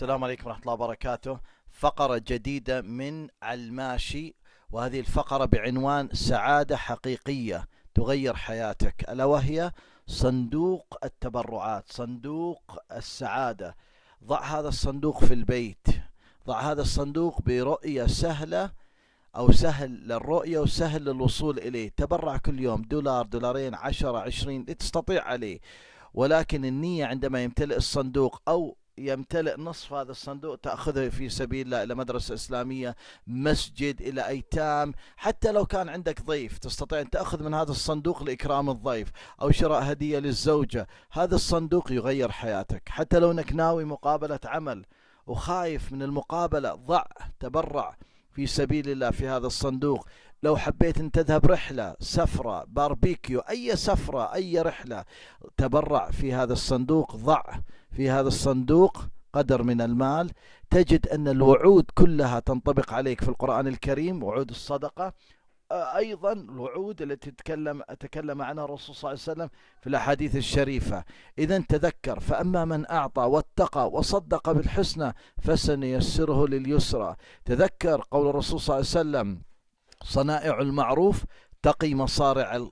السلام عليكم ورحمة الله وبركاته فقرة جديدة من الماشي وهذه الفقرة بعنوان سعادة حقيقية تغير حياتك ألا وهي صندوق التبرعات صندوق السعادة ضع هذا الصندوق في البيت ضع هذا الصندوق برؤية سهلة أو سهل للرؤية وسهل للوصول إليه تبرع كل يوم دولار دولارين عشرة عشرين تستطيع عليه ولكن النية عندما يمتلئ الصندوق أو يمتلئ نصف هذا الصندوق تأخذه في سبيل الله إلى مدرسة إسلامية مسجد إلى أيتام حتى لو كان عندك ضيف تستطيع أن تأخذ من هذا الصندوق لإكرام الضيف أو شراء هدية للزوجة هذا الصندوق يغير حياتك حتى لو أنك ناوي مقابلة عمل وخايف من المقابلة ضع تبرع في سبيل الله في هذا الصندوق لو حبيت أن تذهب رحلة سفرة باربيكيو أي سفرة أي رحلة تبرع في هذا الصندوق ضع في هذا الصندوق قدر من المال تجد أن الوعود كلها تنطبق عليك في القرآن الكريم وعود الصدقة أيضا الوعود التي تتكلم تكلم عنها الرسول صلى الله عليه وسلم في الأحاديث الشريفة إذا تذكر فأما من أعطى واتقى وصدق بالحسنى فسنيسره لليسرى تذكر قول الرسول صلى الله عليه وسلم صنائع المعروف تقي مصارع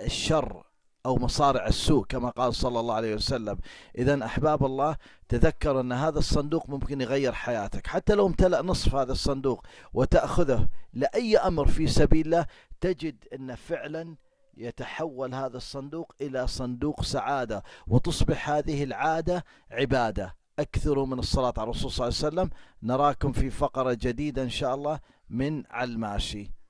الشر أو مصارع السوء كما قال صلى الله عليه وسلم إذا أحباب الله تذكر أن هذا الصندوق ممكن يغير حياتك حتى لو امتلأ نصف هذا الصندوق وتأخذه لأي أمر في سبيل الله تجد أن فعلا يتحول هذا الصندوق إلى صندوق سعادة وتصبح هذه العادة عبادة أكثروا من الصلاة على الرسول صلى الله عليه وسلم نراكم في فقرة جديدة إن شاء الله من علماشي الماشي